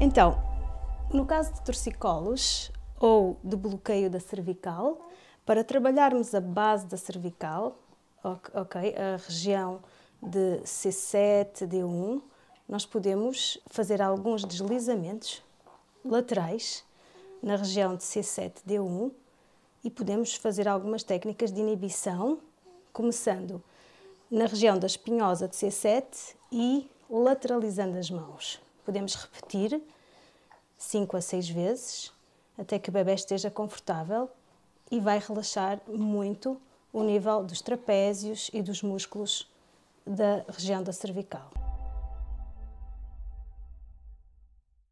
Então, no caso de torcicolos ou de bloqueio da cervical, para trabalharmos a base da cervical, ok, a região de C7, D1, nós podemos fazer alguns deslizamentos laterais na região de C7, D1 e podemos fazer algumas técnicas de inibição, começando na região da espinhosa de C7 e lateralizando as mãos. Podemos repetir 5 a 6 vezes até que o bebê esteja confortável e vai relaxar muito o nível dos trapézios e dos músculos da região da cervical.